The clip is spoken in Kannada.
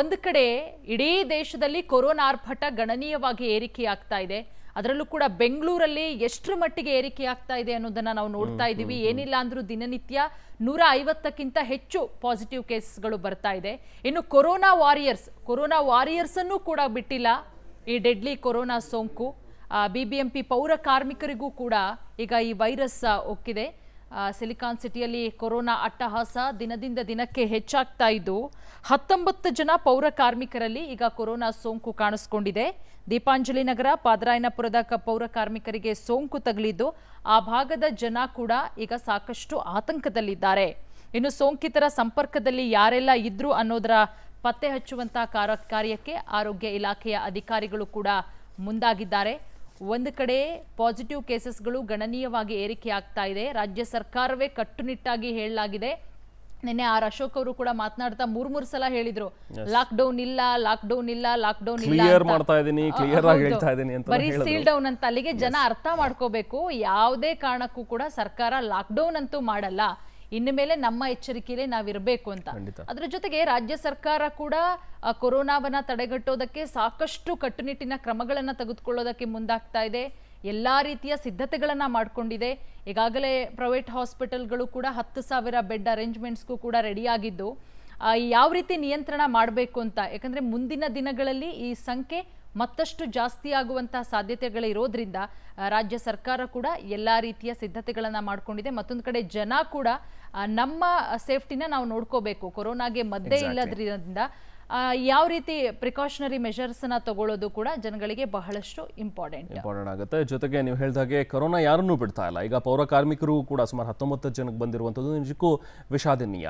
ಒಂದು ಕಡೆ ಇಡೀ ದೇಶದಲ್ಲಿ ಕೊರೋನಾ ಆರ್ಭಟ ಗಣನೀಯವಾಗಿ ಏರಿಕೆಯಾಗ್ತಾ ಇದೆ ಅದರಲ್ಲೂ ಕೂಡ ಬೆಂಗಳೂರಲ್ಲಿ ಎಷ್ಟರ ಮಟ್ಟಿಗೆ ಏರಿಕೆ ಆಗ್ತಾ ಇದೆ ಅನ್ನೋದನ್ನ ನಾವು ನೋಡ್ತಾ ಇದ್ದೀವಿ ಏನಿಲ್ಲ ಅಂದ್ರೂ ದಿನನಿತ್ಯ ನೂರ ಐವತ್ತಕ್ಕಿಂತ ಹೆಚ್ಚು ಪಾಸಿಟಿವ್ ಕೇಸ್ಗಳು ಬರ್ತಾ ಇದೆ ಇನ್ನು ಕೊರೋನಾ ವಾರಿಯರ್ಸ್ ಕೊರೋನಾ ವಾರಿಯರ್ಸ್ ಅನ್ನು ಕೂಡ ಬಿಟ್ಟಿಲ್ಲ ಈ ಡೆಡ್ಲಿ ಕೊರೋನಾ ಸೋಂಕು ಬಿ ಬಿ ಎಂ ಪಿ ಪೌರ ಕಾರ್ಮಿಕರಿಗೂ ಕೂಡ ಈಗ ಈ ವೈರಸ್ ಒಕ್ಕಿದೆ ಸಿಲಿಕಾನ್ ಸಿಟಿಯಲ್ಲಿ ಕೊರೋನಾ ಅಟ್ಟಹಾಸ ದಿನದಿಂದ ದಿನಕ್ಕೆ ಹೆಚ್ಚಾಗ್ತಾ ಇದ್ದು ಹತ್ತೊಂಬತ್ತು ಜನ ಪೌರ ಕಾರ್ಮಿಕರಲ್ಲಿ ಈಗ ಕೊರೋನಾ ಸೋಂಕು ಕಾಣಿಸ್ಕೊಂಡಿದೆ ದೀಪಾಂಜಲಿ ನಗರ ಪಾದರಾಯನಪುರದ ಪೌರ ಕಾರ್ಮಿಕರಿಗೆ ಸೋಂಕು ತಗುಲಿದ್ದು ಆ ಭಾಗದ ಜನ ಕೂಡ ಈಗ ಸಾಕಷ್ಟು ಆತಂಕದಲ್ಲಿದ್ದಾರೆ ಇನ್ನು ಸೋಂಕಿತರ ಸಂಪರ್ಕದಲ್ಲಿ ಯಾರೆಲ್ಲ ಇದ್ರು ಅನ್ನೋದರ ಪತ್ತೆ ಹಚ್ಚುವಂತಹ ಕಾರ್ಯಕ್ಕೆ ಆರೋಗ್ಯ ಇಲಾಖೆಯ ಅಧಿಕಾರಿಗಳು ಕೂಡ ಮುಂದಾಗಿದ್ದಾರೆ ಒಂದು ಕಡೆ ಪಾಸಿಟಿವ್ ಕೇಸಸ್ಗಳು ಗಣನೀಯವಾಗಿ ಏರಿಕೆ ಆಗ್ತಾ ಇದೆ ರಾಜ್ಯ ಸರ್ಕಾರವೇ ಕಟ್ಟುನಿಟ್ಟಾಗಿ ಹೇಳಲಾಗಿದೆ ನಿನ್ನೆ ಆರ್ ಅಶೋಕ್ ಅವರು ಕೂಡ ಮಾತನಾಡ್ತಾ ಮೂರ್ ಮೂರ್ ಸಲ ಹೇಳಿದ್ರು ಲಾಕ್ ಡೌನ್ ಇಲ್ಲ ಲಾಕ್ ಡೌನ್ ಇಲ್ಲ ಲಾಕ್ ಡೌನ್ ಇಲ್ಲ ಬರೀ ಸೀಲ್ ಡೌನ್ ಅಂತ ಅಲ್ಲಿಗೆ ಜನ ಅರ್ಥ ಮಾಡ್ಕೋಬೇಕು ಯಾವುದೇ ಕಾರಣಕ್ಕೂ ಕೂಡ ಸರ್ಕಾರ ಲಾಕ್ ಡೌನ್ ಅಂತೂ ಮಾಡಲ್ಲ ಇನ್ನು ಮೇಲೆ ನಮ್ಮ ಎಚ್ಚರಿಕೆಯಲ್ಲೇ ನಾವಿರಬೇಕು ಅಂತ ಅದರ ಜೊತೆಗೆ ರಾಜ್ಯ ಸರ್ಕಾರ ಕೂಡ ಕೊರೋನಾವನ್ನ ತಡೆಗಟ್ಟೋದಕ್ಕೆ ಸಾಕಷ್ಟು ಕಟ್ಟುನಿಟ್ಟಿನ ಕ್ರಮಗಳನ್ನು ತೆಗೆದುಕೊಳ್ಳೋದಕ್ಕೆ ಮುಂದಾಗ್ತಾ ಇದೆ ಎಲ್ಲ ರೀತಿಯ ಸಿದ್ಧತೆಗಳನ್ನು ಮಾಡಿಕೊಂಡಿದೆ ಈಗಾಗಲೇ ಪ್ರೈವೇಟ್ ಹಾಸ್ಪಿಟಲ್ಗಳು ಕೂಡ ಹತ್ತು ಸಾವಿರ ಬೆಡ್ ಅರೇಂಜ್ಮೆಂಟ್ಸ್ಗೂ ಕೂಡ ರೆಡಿಯಾಗಿದ್ದು ಯಾವ ರೀತಿ ನಿಯಂತ್ರಣ ಮಾಡಬೇಕು ಅಂತ ಯಾಕಂದರೆ ಮುಂದಿನ ದಿನಗಳಲ್ಲಿ ಈ ಸಂಖ್ಯೆ ಮತ್ತಷ್ಟು ಜಾಸ್ತಿ ಆಗುವಂತಹ ಇರೋದ್ರಿಂದ ರಾಜ್ಯ ಸರ್ಕಾರ ಕೂಡ ಎಲ್ಲಾ ರೀತಿಯ ಸಿದ್ಧತೆಗಳನ್ನ ಮಾಡಿಕೊಂಡಿದೆ ಮತ್ತೊಂದು ಕಡೆ ಜನ ಕೂಡ ನಮ್ಮ ಸೇಫ್ಟಿನ ನಾವು ನೋಡ್ಕೋಬೇಕು ಕೊರೋನಾಗೆ ಮದ್ದೇ ಇಲ್ಲದ್ರಿಂದ ಯಾವ ರೀತಿ ಪ್ರಿಕಾಷನರಿ ಮೆಷರ್ಸ್ ನ ತಗೊಳ್ಳೋದು ಕೂಡ ಜನಗಳಿಗೆ ಬಹಳಷ್ಟು ಇಂಪಾರ್ಟೆಂಟ್ ಇಂಪಾರ್ಟೆಂಟ್ ಆಗುತ್ತೆ ಜೊತೆಗೆ ನೀವು ಹೇಳಿದಾಗೆ ಕೊರೋನಾ ಯಾರನ್ನೂ ಬಿಡ್ತಾ ಇಲ್ಲ ಈಗ ಪೌರ ಕಾರ್ಮಿಕರು ಕೂಡ ಸುಮಾರು ಹತ್ತೊಂಬತ್ತು ಜನಕ್ಕೆ ಬಂದಿರುವಂಥದ್ದು ನಿಜಕ್ಕೂ ವಿಷಾದನೀಯ